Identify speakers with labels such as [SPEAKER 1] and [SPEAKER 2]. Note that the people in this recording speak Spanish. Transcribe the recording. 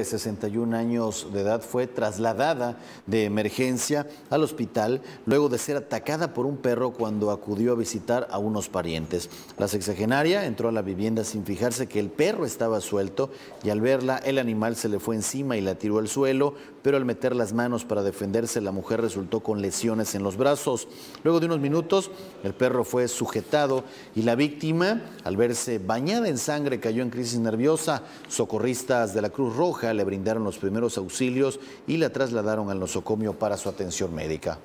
[SPEAKER 1] de 61 años de edad fue trasladada de emergencia al hospital luego de ser atacada por un perro cuando acudió a visitar a unos parientes. La sexagenaria entró a la vivienda sin fijarse que el perro estaba suelto y al verla el animal se le fue encima y la tiró al suelo, pero al meter las manos para defenderse la mujer resultó con lesiones en los brazos. Luego de unos minutos el perro fue sujetado y la víctima al verse bañada en sangre cayó en crisis nerviosa. Socorristas de la Cruz Roja le brindaron los primeros auxilios y la trasladaron al nosocomio para su atención médica.